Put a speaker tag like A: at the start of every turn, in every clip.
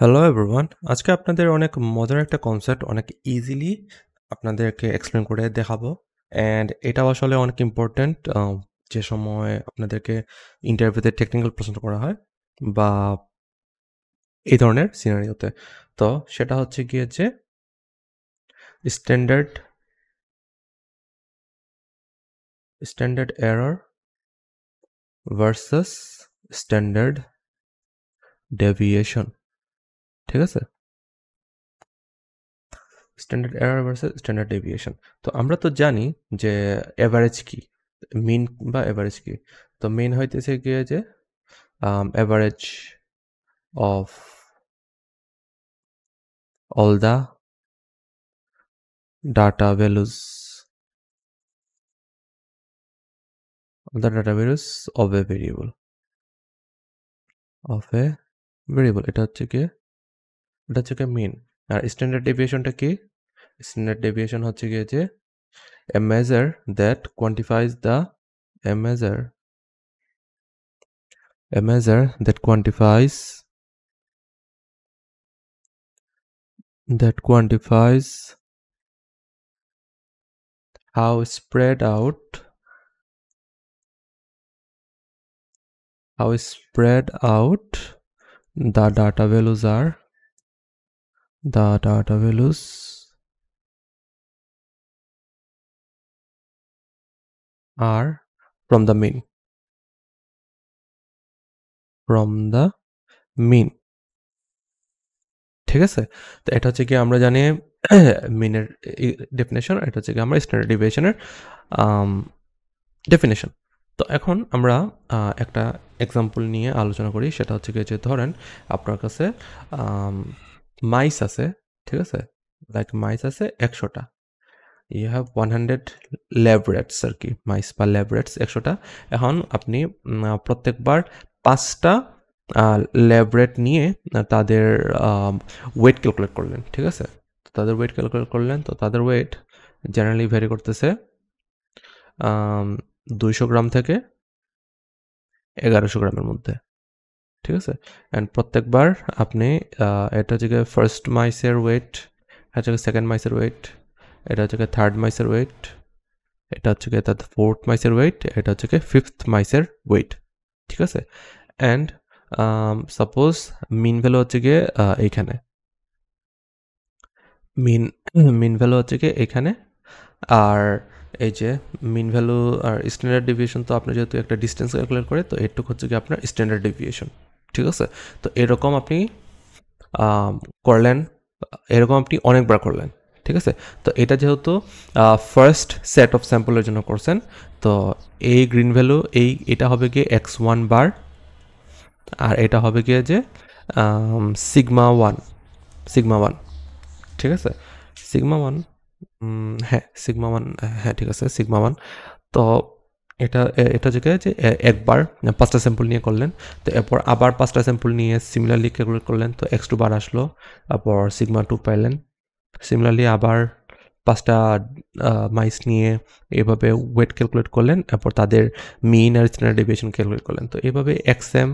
A: Hello everyone আজকে আপনাদের অনেক মজার একটা কনসেপ্ট অনেক ইজিলি আপনাদেরকে এক্সপ্লেন করে দেখাবো অ্যান্ড এটা আসলে অনেক ইম্পর্ট্যান্ট যে সময় আপনাদেরকে ইন্টারভিউতে টেকনিক্যাল প্রশ্ন করা হয় বা এই ধরনের সিনারিওতে তো সেটা হচ্ছে গিয়ে যে standard
B: standard error versus standard deviation ঠিক আছে
A: standard error versus standard deviation তো আমরা তো জানি যে অ্যাভারেজ কি মিন বা অ্যাভারেজ কি তো মেন হইতেছে গিয়ে যে average of
B: all the data values all the data
A: values of a variable
B: of a variable এটা
A: হচ্ছে কি ওটা হচ্ছে গিয়ে মিন আর স্ট্যান্ডার্ড ডেভিয়েশনটা কি স্ট্যান্ডার্ড ডেভিয়েশন হচ্ছে গিয়ে যে a measure that quantifies the a measure a measure that quantifies
B: that quantifies how spread out how spread out the data values are the data values are from the mean from the mean
A: ঠিক আছে তো এটা হচ্ছে কি আমরা জানি মিনের definition এটা হচ্ছে কি আমরা স্ট্যান্ডার্ড ডিভিয়েশনের ডেফিনেশন তো এখন আমরা একটা এক্সাম্পল নিয়ে আলোচনা করি সেটা হচ্ছে কি যে ধরেন আপনার কাছে um, মাইস আছে ঠিক আছে লাইক মাইস আছে একশোটা you have one hundred lab rats আর কি মাইস বা ল্যাবরেটস একশোটা এখন আপনি প্রত্যেকবার পাঁচটা ল্যাবরেট নিয়ে তাদের ওয়েট ক্যালকুলেট করলেন ঠিক আছে তো তাদের ওয়েট ক্যালকুলেট করলেন তো তাদের ওয়েট জেনারেলি ভ্যারি করতেছে দুইশো গ্রাম থেকে এগারোশো গ্রামের মধ্যে ঠিক আছে অ্যান্ড প্রত্যেকবার আপনি এটা হচ্ছে ফার্স্ট মাইসের ওয়েট এটা হচ্ছে সেকেন্ড মাইসের ওয়েট এটা হচ্ছে থার্ড মাইসের ওয়েট এটা হচ্ছে গিয়ে তার ফোর্থ মাইসের ওয়েট এটা হচ্ছে গিয়ে ফিফথ মাইসের ওয়েট ঠিক আছে অ্যান্ড সাপোজ মিন ভ্যালু হচ্ছে গিয়ে এইখানে মিন মিন ভ্যালু হচ্ছে গিয়ে এখানে আর এই যে মিন ভ্যালু আর স্ট্যান্ডার্ড ডিভিয়েশন তো আপনি যেহেতু একটা ডিস্টেন্স ক্যালকুলেট করে তো এটুকু হচ্ছে গিয়ে আপনার স্ট্যান্ডার্ড ডিভিয়েশন ঠিক আছে তো এরকম আপনি করলেন এরকম আপনি অনেকবার করলেন ঠিক আছে তো এটা যেহেতু ফার্স্ট সেট অফ স্যাম্পলের জন্য করছেন তো এই গ্রিন ভ্যালু এই এটা হবে গিয়ে এক্স ওয়ান বার আর এটা হবে গিয়ে যে সিগমা ওয়ান সিগমা ওয়ান ঠিক আছে সিগমা ওয়ান হ্যাঁ সিগমা ওয়ান হ্যাঁ ঠিক আছে সিগমা ওয়ান তো এটা এটা যেটা যে একবার পাঁচটা স্যাম্পল নিয়ে করলেন তো এরপর আবার পাঁচটা স্যাম্পল নিয়ে সিমিলারলি ক্যালকুলেট করলেন তো এক্স টু বার আসলো তারপর সিগমা টু পাইলেন সিমিলারলি আবার পাঁচটা মাইস নিয়ে এভাবে ওয়েট ক্যালকুলেট করলেন এরপর তাদের মিন আর স্ট্যান্ডার্ড ডেভিয়েশন ক্যালকুলেট করলেন তো এভাবে X M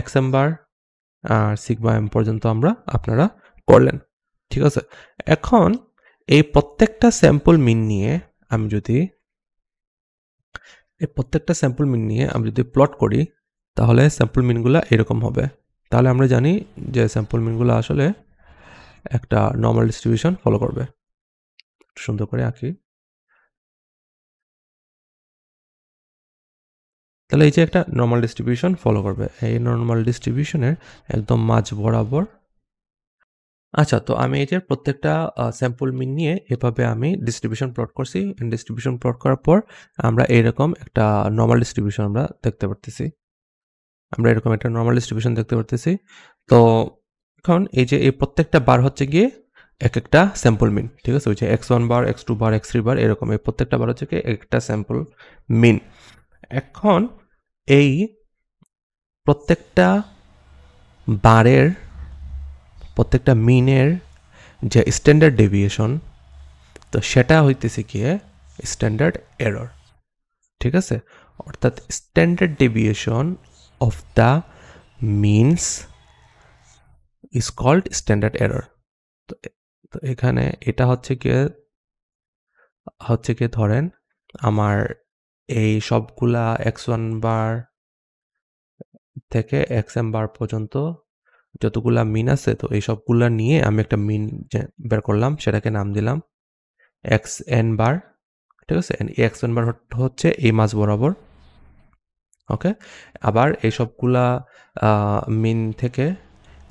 A: X M bar আর সিগমা এম পর্যন্ত আমরা আপনারা করলেন ঠিক আছে এখন এই প্রত্যেকটা স্যাম্পল মিন নিয়ে আমি যদি এই প্রত্যেকটা স্যাম্পল মিন নিয়ে আমি যদি প্লট করি তাহলে স্যাম্পল মিনগুলো এরকম হবে তাহলে আমরা জানি যে স্যাম্পল মিনগুলো আসলে একটা নর্মাল ডিস্ট্রিবিউশন ফলো করবে
B: সুন্দর করে আঁকি
A: তাহলে এই যে একটা নর্মাল ডিস্ট্রিবিউশন ফলো করবে এই নর্মাল ডিস্ট্রিবিউশনের একদম মাঝ বরাবর আচ্ছা তো আমি এটার প্রত্যেকটা স্যাম্পল মিন নিয়ে এভাবে আমি ডিস্ট্রিবিউশন প্লট করছি ডিস্ট্রিবিউশন প্লট করার পর আমরা এরকম একটা নর্মাল ডিস্ট্রিবিউশন আমরা দেখতে পারতেছি আমরা এরকম একটা নর্মাল ডিস্ট্রিবিউশন দেখতে পারতেছি তো এখন এই যে এই প্রত্যেকটা বার হচ্ছে গিয়ে এক একটা স্যাম্পল মিন ঠিক আছে ওই যে X one bar X two bar X three bar এরকম এই প্রত্যেকটা বার হচ্ছে গিয়ে একটা স্যাম্পল মিন এখন এই প্রত্যেকটা বারের প্রত্যেকটা মিনের যে স্ট্যান্ডার্ড ডেভিয়েশন তো সেটা হইতেছে গিয়ে স্ট্যান্ডার্ড এরর ঠিক আছে অর্থাৎ standard deviation of the means is called standard error তো তো এখানে এটা হচ্ছে গিয়ে হচ্ছে গিয়ে ধরেন আমার এই সবগুলা এক্স ওয়ান বার থেকে এক্স এম বার পর্যন্ত যতগুলা মিন আছে তো এই সবগুলা নিয়ে আমি একটা মিন বের করলাম সেটাকে নাম দিলাম এক্স এন বার ঠিক আছে এক্স এন বার হচ্ছে এই মাছ বরাবর ওকে আবার এই সবগুলা মিন থেকে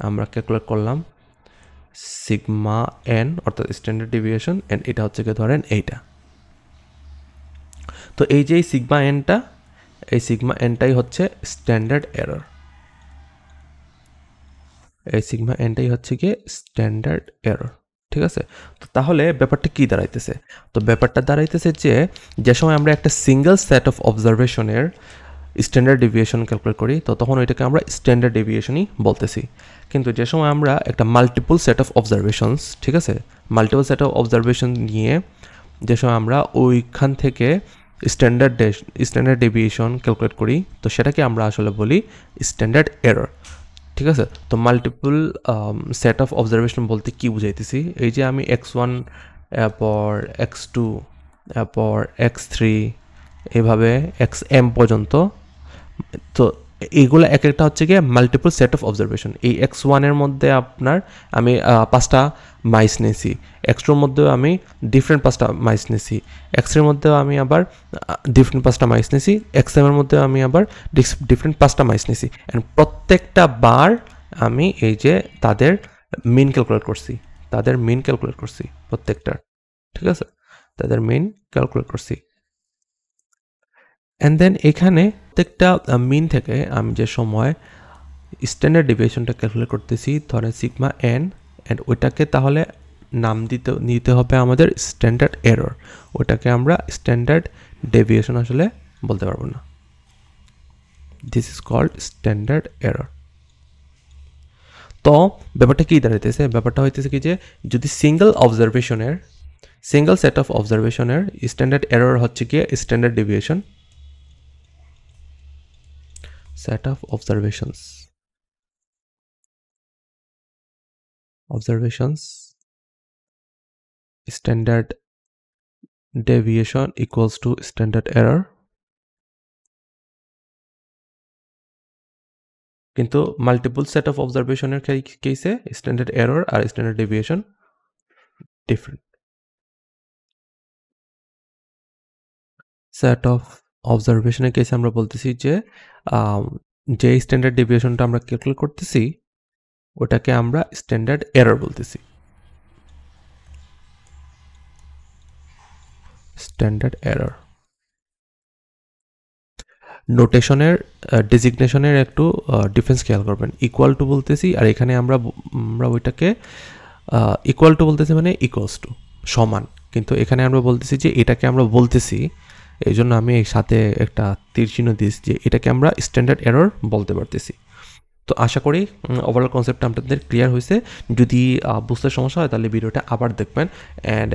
A: আমরা ক্যালকুলেট করলাম সিগমা এন অর্থাৎ স্ট্যান্ডার্ড ডিভিয়েশন এন্ড এটা হচ্ছে গিয়ে ধরেন এইটা তো এই যে সিগমা এনটা এই সিগমা এনটাই হচ্ছে স্ট্যান্ডার্ড এরর এই সিগমা এনটাই হচ্ছে গিয়ে স্ট্যান্ডার্ড এরর ঠিক আছে তো তাহলে ব্যাপারটা কি দাঁড়াইতেছে তো ব্যাপারটা দাঁড়াইতেছে যে যে সময় আমরা একটা সিঙ্গেল সেট অফ অবজারভেশনের স্ট্যান্ডার্ড ডেভিয়েশন ক্যালকুলেট করি তো তখন ওইটাকে আমরা স্ট্যান্ডার্ড ডেভিয়েশনই বলতেছি কিন্তু যে সময় আমরা একটা মাল্টিপল সেট অফ অবজারভেশনস ঠিক আছে মাল্টিপল সেট অফ অবজারভেশন নিয়ে যে সময় আমরা ওইখান থেকে স্ট্যান্ডার্ড স্ট্যান্ডার্ড ডেভিয়েশন ক্যালকুলেট করি তো সেটাকে আমরা আসলে বলি স্ট্যান্ডার্ড এরর ঠিক আছে তো মাল্টিপল সেট অফ অবজারভেশন বলতে কি বুঝাইতেছি এই যে আমি এক্স ওয়ান এরপর এক্স টু এরপর এক্স থ্রি এভাবে এক্স এম পর্যন্ত তো এইগুলো এক একটা হচ্ছে গিয়ে মাল্টিপল সেট অফ অবজারভেশন এই এক্স ওয়ানের মধ্যে আপনার আমি পাঁচটা মাইস নিয়েছি এক্সট্রোর মধ্যেও আমি ডিফারেন্ট পাঁচটা মাইস নিয়েছি এক্সের মধ্যেও আমি আবার ডিফারেন্ট পাঁচটা মাইস নিয়েছি এক্সএমের মধ্যেও আমি আবার ডিফারেন্ট পাঁচটা মাইস নিয়েছি অ্যান্ড প্রত্যেকটা বার আমি এই যে তাদের মিন ক্যালকুলেট করছি তাদের মিন ক্যালকুলেট করছি প্রত্যেকটার ঠিক আছে তাদের মিন ক্যালকুলেট করছি অ্যান্ড দেন এখানে প্রত্যেকটা মিন থেকে আমি যে সময় স্ট্যান্ডার্ড ডিভিয়েশনটা ক্যালকুলেট করতেছি ধরেন সিগমা এন অ্যান্ড ওইটাকে তাহলে নাম দিতে নিতে হবে আমাদের স্ট্যান্ডার্ড এরর ওটাকে আমরা স্ট্যান্ডার্ড ডেভিয়েশন আসলে বলতে পারবো না this is called standard error তো ব্যাপারটা কী দাঁড়াইতেছে ব্যাপারটা হইতেছে কি যে যদি সিঙ্গেল অবজারভেশনের সিঙ্গেল সেট অফ অবজারভেশনের স্ট্যান্ডার্ড এরর হচ্ছে গিয়ে standard deviation set of observations.
B: Observations standard deviation equals to standard error কিন্তু মাল্টিপল সেট অফ অবজারভেশনের কেসে স্ট্যান্ডার্ড এরর আর standard deviation different set of অবজারভেশনের
A: কেসে আমরা বলতেছি যে যে স্ট্যান্ডার্ড ডেভিয়েশনটা আমরা ক্যালকুলেট করতেছি ওটাকে আমরা স্ট্যান্ডার্ড এরর বলতেছি স্ট্যান্ডার্ড এরর নোটেশনের ডেজিগনেশনের একটু ডিফেন্স খেয়াল করবেন ইকুয়াল টু বলতেছি আর এখানে আমরা আমরা ওইটাকে ইকুয়াল টু বলতেছি মানে ইকুয়ালস টু সমান কিন্তু এখানে আমরা বলতেছি যে এটাকে আমরা বলতেছি এই জন্য আমি সাথে একটা তীর চিহ্ন দিয়েছি যে এটাকে আমরা স্ট্যান্ডার্ড এরর বলতে পারতেছি তো আশা করি ওভারঅল কনসেপ্টটা আপনাদের ক্লিয়ার হয়েছে যদি বুঝতে সমস্যা হয় তাহলে ভিডিওটা আবার দেখবেন অ্যান্ড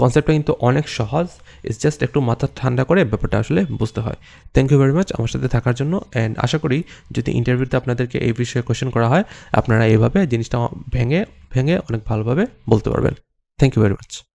A: কনসেপ্টটা কিন্তু অনেক সহজ ইটস জাস্ট একটু মাথা ঠান্ডা করে ব্যাপারটা আসলে বুঝতে হয় থ্যাংক ইউ ভেরি মাচ আমার সাথে থাকার জন্য অ্যান্ড আশা করি যদি ইন্টারভিউতে আপনাদেরকে এই বিষয়ে কোয়েশ্চেন করা হয় আপনারা এইভাবে জিনিসটা ভেঙে ভেঙে অনেক ভালোভাবে বলতে পারবেন থ্যাংক ইউ ভেরি মাচ